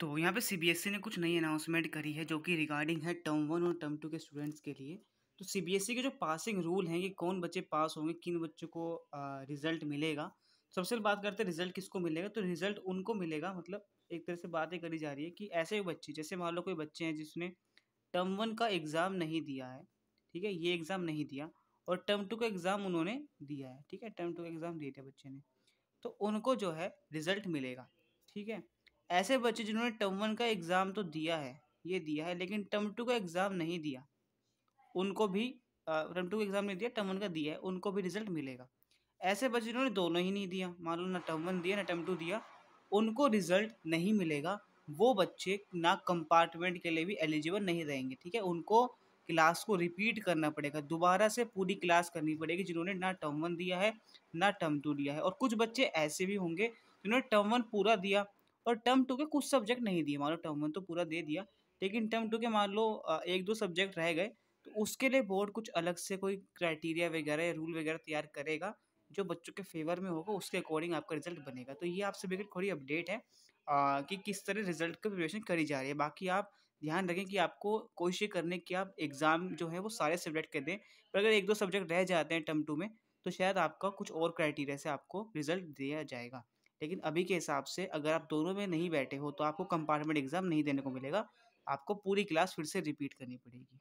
तो यहाँ पे सीबीएसई e ने कुछ नई अनाउंसमेंट करी है जो कि रिगार्डिंग है टर्म वन और टर्म टू के स्टूडेंट्स के लिए तो सीबीएसई e के जो पासिंग रूल हैं कि कौन बच्चे पास होंगे किन बच्चों को आ, रिजल्ट मिलेगा सबसे बात करते हैं रिजल्ट किसको मिलेगा तो रिजल्ट उनको मिलेगा मतलब एक तरह से बातें करी जा रही है कि ऐसे बच्चे जैसे मान लो कोई बच्चे हैं जिसने टर्म वन का एग्ज़ाम नहीं दिया है ठीक है ये एग्ज़ाम नहीं दिया और टर्म टू का एग्ज़ाम उन्होंने दिया है ठीक है टर्म टू का एग्ज़ाम दिए थे बच्चे ने तो उनको जो है रिजल्ट मिलेगा ठीक है ऐसे बच्चे जिन्होंने टर्म वन का एग्ज़ाम तो दिया है ये दिया है लेकिन टर्म टू का एग्ज़ाम नहीं दिया उनको भी टर्म टू का एग्ज़ाम नहीं दिया टर्म वन का दिया है उनको भी रिजल्ट मिलेगा ऐसे बच्चे जिन्होंने दोनों ही नहीं दिया मान लो ना टर्म वन दिया ना टर्म टू दिया उनको रिजल्ट नहीं मिलेगा वो बच्चे ना कंपार्टमेंट के लिए भी एलिजिबल नहीं रहेंगे ठीक है उनको क्लास को रिपीट करना पड़ेगा दोबारा से पूरी क्लास करनी पड़ेगी जिन्होंने ना टर्म वन दिया है ना टर्म टू दिया है और कुछ बच्चे ऐसे भी होंगे जिन्होंने टर्म वन पूरा दिया और टर्म टू के कुछ सब्जेक्ट नहीं दिए मान लो टर्म वन तो पूरा दे दिया लेकिन टर्म टू के मान लो एक दो सब्जेक्ट रह गए तो उसके लिए बोर्ड कुछ अलग से कोई क्राइटेरिया वगैरह रूल वगैरह तैयार करेगा जो बच्चों के फेवर में होगा उसके अकॉर्डिंग आपका रिजल्ट बनेगा तो ये आप सभी की थोड़ी अपडेट है आ, कि किस तरह रिजल्ट का प्रिपरेशन करी जा रही है बाकी आप ध्यान रखें कि आपको कोशिश करने की आप एग्ज़ाम जो है वो सारे सब्जेक्ट कर दें पर अगर एक दो सब्जेक्ट रह जाते हैं टर्म टू में तो शायद आपका कुछ और क्राइटेरिया से आपको रिजल्ट दिया जाएगा लेकिन अभी के हिसाब से अगर आप दोनों में नहीं बैठे हो तो आपको कंपार्टमेंट एग्ज़ाम नहीं देने को मिलेगा आपको पूरी क्लास फिर से रिपीट करनी पड़ेगी